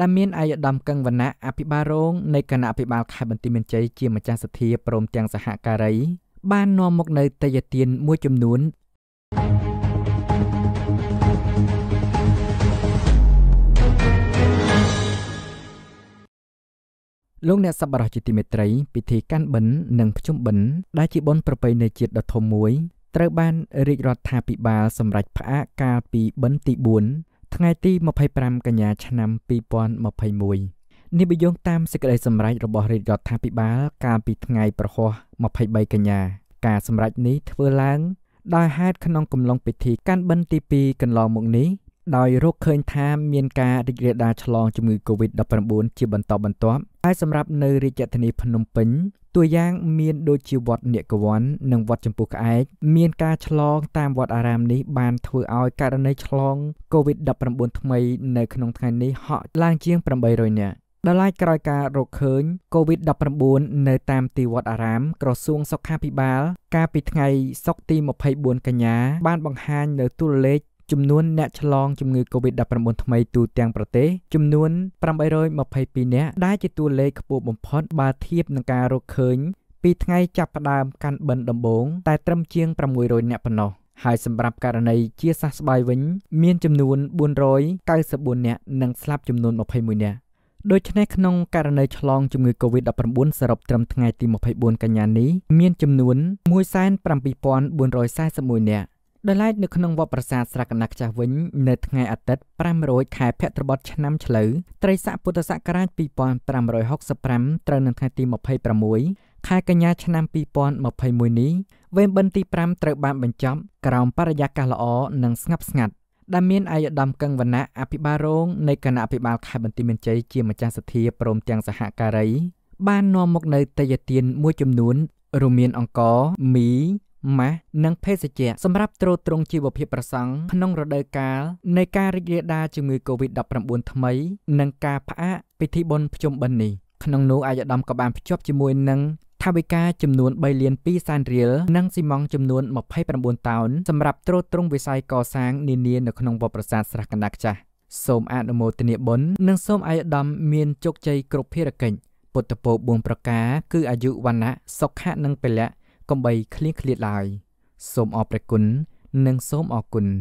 ដែលមានអាយឧត្តមកឹងវណ្ណៈអភិបាលរងនៃគណៈអភិបាលខេត្តបន្ទាយមានជ័យជាម្ចាស់សភាព្រមទាំងសហការីបាន នាំមកនៅតេយ្យទានមួយចំនួនលោកអ្នកសប្បុរសជាទីមេត្រីពិធីកាន់បិណ្ឌនិងភ្ជុំបិណ្ឌដែលជាបុណ្យប្រពៃណីជាតិដ៏ធំមួយ ត្រូវ បានរាជរដ្ឋាភិបាលសម្រេចផ្អាកកាលពីបិណ្ឌទី4ថ្ងៃទី25កញ្ញាឆ្នាំ2021នេះបយងតាមសេចក្តីសម្រេចរបស់រាជរដ្ឋាភិបាលកាលពីថ្ងៃប្រហោះ23កញ្ញាការសម្រេចនេះធ្វើឡើងដោយហេតុក្នុងកំឡុងពិធី កាន់បិណ្ឌទី2កន្លងមកនេះដោយរកឃើញថាមានការរីករាលដាលឆ្លងជំងឺ Covid-19 ជាបន្តបន្ទាប់ហើយសម្រាប់នៅរាជធានីភ្នំពេញតួយ៉ាងមានដូចជាវត្តនិកវ័ននិងវត្តចម្ពោះក្អែកមានការឆ្លងតាមវត្តអារាមនេះបានធ្វើឲ្យករណីឆ្លង Covid-19 ថ្មីនៅក្នុងថ្ងៃនេះហក់ឡើងជាង800នាក់ដល់ឡាយក្រោយការរកឃើញ COVID-19 នៅតាមទីវត្តអារាមក្រសួងសុខាភិបាលកាលពីថ្ងៃសុក្រទី24កញ្ញាបានបង្ហាញនៅទូរលេខចំនួនអ្នកឆ្លងជំងឺ Covid-19 ថ្មីទូទាំងប្រទេសចំនួន822នាក់ដែលជាតួលេខខ្ពស់បំផុតបើធៀបនឹងការរកឃើញពីថ្ងៃចាប់ផ្ដើមកាន់បិណ្ឌដំបូងតែត្រឹមជាង600នាក់ប៉ុណ្ណោះហើយសម្រាប់ករណីជាសះស្បើយវិញ មានចំនួន494នាក់និងស្លាប់ចំនួន21នាក់ដូច្នេះក្នុងករណីឆ្លងជំងឺ Covid-19 សរុបត្រឹមថ្ងៃទី24កញ្ញានេះមានចំនួន17441នាក់ដោយឡែកនៅក្នុងវត្តប្រាសាទស្រះកណ្ដាលខ្ចាស់វិញនៅថ្ងៃអាទិត្យ5រោចខែភទ្របទឆ្នាំឆ្លូវត្រីស័កពុទ្ធសករាជ2565ត្រូវនៅថ្ងៃទី26ខែកញ្ញាឆ្នាំ2021នេះវេនបិណ្ឌទី5ត្រូវបានបញ្ចប់ក្រោមបរិយាកាសល្អនិងស្ងប់ស្ងាត់ដែលមានអាយដាមកឹងវណ្ណៈអភិបាលរងនៃគណៈអភិបាលខេត្តបន្ទាយមានជ័យជាម្ចាស់សភាព្រមទាំងសហការី បាននាំមកនៅតេយ្យទានមួយចំនួនរួមមានអង្គរមីម៉ាស់និងភេសជ្ជៈសម្រាប់ទ្រទ្រង់ជីវភាពព្រះសង្ឃក្នុងរដូវកាលនៃការរីករាលដាលជំងឺ Covid-19 ថ្មីនិងការផ្អាកពិធីបុណ្យភ្ជុំបិណ្ឌនេះក្នុងនោះអាយដាមក៏បានភ្ជាប់ជាមួយនឹងថវិកាចំនួន3លាន2សែនរៀលនិងស៊ីម៉ង់ចំនួន29តោនសម្រាប់ទ្រទ្រង់វិស័យកសាងនានានៅក្នុងវត្តប្រាសាទស្រះកណ្ដាលចាស់សូមអនុមោទនាបុណ្យនិងសូមអាយដាមមានជោគជ័យគ្រប់ភារកិច្ចពុទ្ធពរ4ប្រការគឺអាយុវណ្ណៈសុខៈនិងពលៈកំបីឃ្លៀងឃ្លាតឡើយសូមអរព្រះគុណនិងសូមអរគុណ។